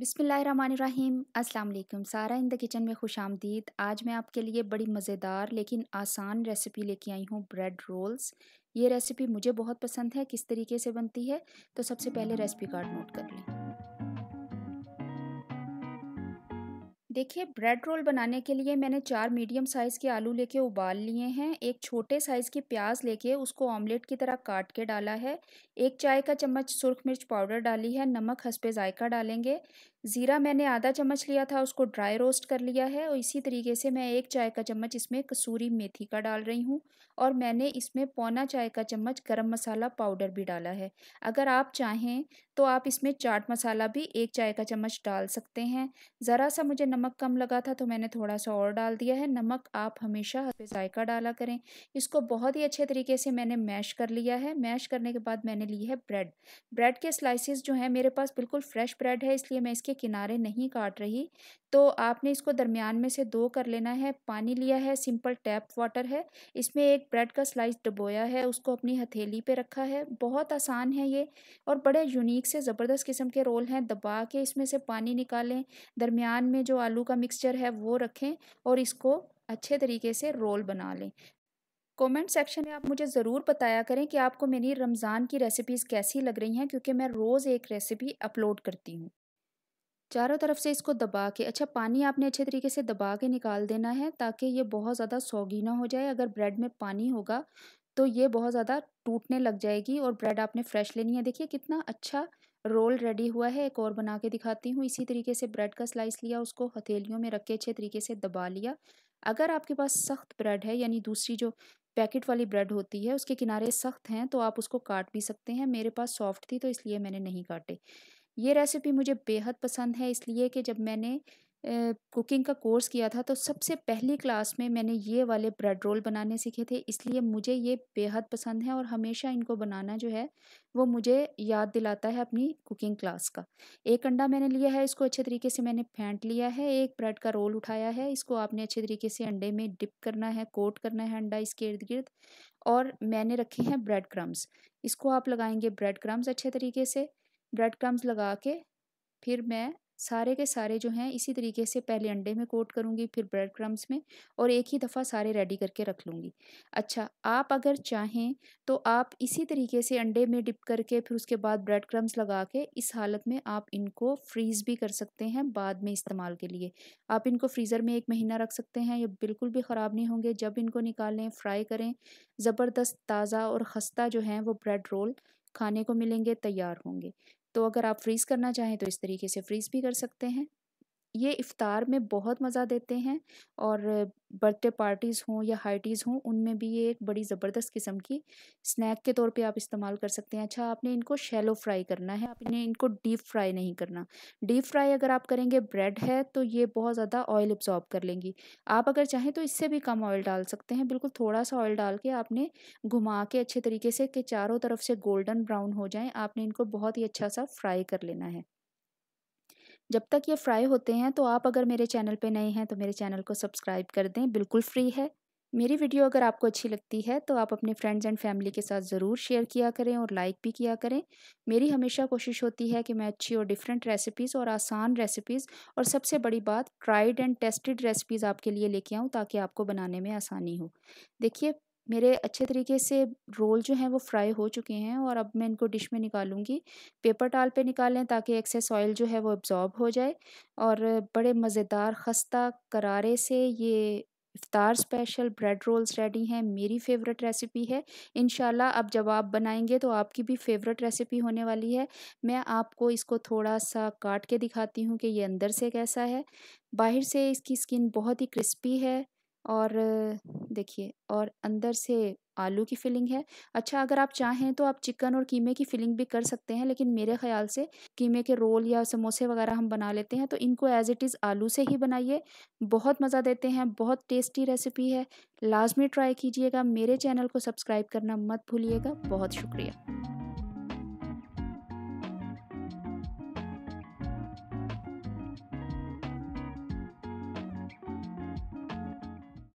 बिसमीम अल्लाम सारा इन द किचन में खुश आमदीद आज मैं आपके लिए बड़ी मज़ेदार लेकिन आसान रेसिपी लेके आई हूँ ब्रेड रोल्स ये रेसिपी मुझे बहुत पसंद है किस तरीके से बनती है तो सबसे पहले रेसिपी कार्ड नोट कर लें देखिए ब्रेड रोल बनाने के लिए मैंने चार मीडियम साइज़ के आलू लेके उबाल लिए हैं एक छोटे साइज़ की प्याज लेके उसको ऑमलेट की तरह काट के डाला है एक चाय का चम्मच सुरख मिर्च पाउडर डाली है नमक हंसपे जायका डालेंगे ज़ीरा मैंने आधा चम्मच लिया था उसको ड्राई रोस्ट कर लिया है और इसी तरीके से मैं एक चाय का चम्मच इसमें कसूरी मेथी का डाल रही हूँ और मैंने इसमें पौना चाय का चम्मच गरम मसाला पाउडर भी डाला है अगर आप चाहें तो आप इसमें चाट मसाला भी एक चाय का चम्मच डाल सकते हैं ज़रा सा मुझे नमक कम लगा था तो मैंने थोड़ा सा और डाल दिया है नमक आप हमेशा हद जायका डाला करें इसको बहुत ही अच्छे तरीके से मैंने मैश कर लिया है मैश करने के बाद मैंने ली है ब्रेड ब्रेड के स्लाइसिस जो हैं मेरे पास बिल्कुल फ्रेश ब्रेड है इसलिए मैं इसकी इसके किनारे नहीं काट रही तो आपने इसको दरमियान में से दो कर लेना है पानी लिया है सिंपल टैप वाटर है इसमें एक ब्रेड का स्लाइस डबोया है उसको अपनी हथेली पे रखा है बहुत आसान है ये और बड़े यूनिक से ज़बरदस्त किस्म के रोल हैं दबा के इसमें से पानी निकालें दरमियान में जो आलू का मिक्सचर है वो रखें और इसको अच्छे तरीके से रोल बना लें कमेंट सेक्शन में आप मुझे ज़रूर बताया करें कि आपको मेरी रमज़ान की रेसिपीज़ कैसी लग रही हैं क्योंकि मैं रोज़ एक रेसिपी अपलोड करती हूँ चारों तरफ से इसको दबा के अच्छा पानी आपने अच्छे तरीके से दबा के निकाल देना है ताकि ये बहुत ज़्यादा सौगी ना हो जाए अगर ब्रेड में पानी होगा तो ये बहुत ज़्यादा टूटने लग जाएगी और ब्रेड आपने फ्रेश लेनी है देखिए कितना अच्छा रोल रेडी हुआ है एक और बना के दिखाती हूँ इसी तरीके से ब्रेड का स्लाइस लिया उसको हथेलियों में रख के अच्छे तरीके से दबा लिया अगर आपके पास सख्त ब्रेड है यानी दूसरी जो पैकेट वाली ब्रेड होती है उसके किनारे सख्त हैं तो आप उसको काट भी सकते हैं मेरे पास सॉफ्ट थी तो इसलिए मैंने नहीं काटे ये रेसिपी मुझे बेहद पसंद है इसलिए कि जब मैंने कुकिंग का कोर्स किया था तो सबसे पहली क्लास में मैंने ये वाले ब्रेड रोल बनाने सीखे थे इसलिए मुझे ये बेहद पसंद है और हमेशा इनको बनाना जो है वो मुझे याद दिलाता है अपनी कुकिंग क्लास का एक अंडा मैंने लिया है इसको अच्छे तरीके से मैंने फेंट लिया है एक ब्रेड का रोल उठाया है इसको आपने अच्छे तरीके से अंडे में डिप करना है कोट करना है अंडा इसके इर्द गिर्द और मैंने रखे हैं ब्रेड क्रम्स इसको आप लगाएंगे ब्रेड क्रम्स अच्छे तरीके से ब्रेड क्रम्स लगा के फिर मैं सारे के सारे जो हैं इसी तरीके से पहले अंडे में कोट करूँगी फिर ब्रेड क्रम्स में और एक ही दफ़ा सारे रेडी करके रख लूँगी अच्छा आप अगर चाहें तो आप इसी तरीके से अंडे में डिप करके फिर उसके बाद ब्रेड क्रम्स लगा के इस हालत में आप इनको फ्रीज़ भी कर सकते हैं बाद में इस्तेमाल के लिए आप इनको फ्रीज़र में एक महीना रख सकते हैं ये बिल्कुल भी ख़राब नहीं होंगे जब इनको निकालें फ्राई करें ज़बरदस्त ताज़ा और खस्ता जो है वो ब्रेड रोल खाने को मिलेंगे तैयार होंगे तो अगर आप फ्रीज़ करना चाहें तो इस तरीके से फ्रीज़ भी कर सकते हैं ये इफ़्तार में बहुत मज़ा देते हैं और बर्थडे पार्टीज़ हों या हाइटीज़ हों उनमें भी ये एक बड़ी ज़बरदस्त किस्म की स्नैक के तौर पे आप इस्तेमाल कर सकते हैं अच्छा आपने इनको शेलो फ्राई करना है आपने इनको डीप फ्राई नहीं करना डीप फ्राई अगर आप करेंगे ब्रेड है तो ये बहुत ज़्यादा ऑयल एब्जॉर्ब कर लेंगी आप अगर चाहें तो इससे भी कम ऑयल डाल सकते हैं बिल्कुल थोड़ा सा ऑयल डाल के आपने घुमा के अच्छे तरीके से कि चारों तरफ से गोल्डन ब्राउन हो जाए आपने इनको बहुत ही अच्छा सा फ्राई कर लेना है जब तक ये फ्राई होते हैं तो आप अगर मेरे चैनल पे नए हैं तो मेरे चैनल को सब्सक्राइब कर दें बिल्कुल फ्री है मेरी वीडियो अगर आपको अच्छी लगती है तो आप अपने फ्रेंड्स एंड फैमिली के साथ ज़रूर शेयर किया करें और लाइक भी किया करें मेरी हमेशा कोशिश होती है कि मैं अच्छी और डिफरेंट रेसिपीज़ और आसान रेसिपीज़ और सबसे बड़ी बात ट्राइड एंड टेस्टेड रेसिपीज़ आपके लिए लेके आऊँ ताकि आपको बनाने में आसानी हो देखिए मेरे अच्छे तरीके से रोल जो हैं वो फ्राई हो चुके हैं और अब मैं इनको डिश में निकालूंगी पेपर टाल पे निकालें ताकि एक्सेस ऑयल जो है वो अब्ज़ॉर्ब हो जाए और बड़े मज़ेदार खस्ता करारे से ये इफ्तार स्पेशल ब्रेड रोल्स रेडी हैं मेरी फेवरेट रेसिपी है इन अब जब आप बनाएंगे तो आपकी भी फेवरेट रेसिपी होने वाली है मैं आपको इसको थोड़ा सा काट के दिखाती हूँ कि ये अंदर से कैसा है बाहर से इसकी स्किन बहुत ही क्रिस्पी है और देखिए और अंदर से आलू की फिलिंग है अच्छा अगर आप चाहें तो आप चिकन और कीमे की फिलिंग भी कर सकते हैं लेकिन मेरे ख्याल से कीमे के रोल या समोसे वगैरह हम बना लेते हैं तो इनको एज़ इट इज़ आलू से ही बनाइए बहुत मज़ा देते हैं बहुत टेस्टी रेसिपी है लाजमी ट्राई कीजिएगा मेरे चैनल को सब्सक्राइब करना मत भूलिएगा बहुत शुक्रिया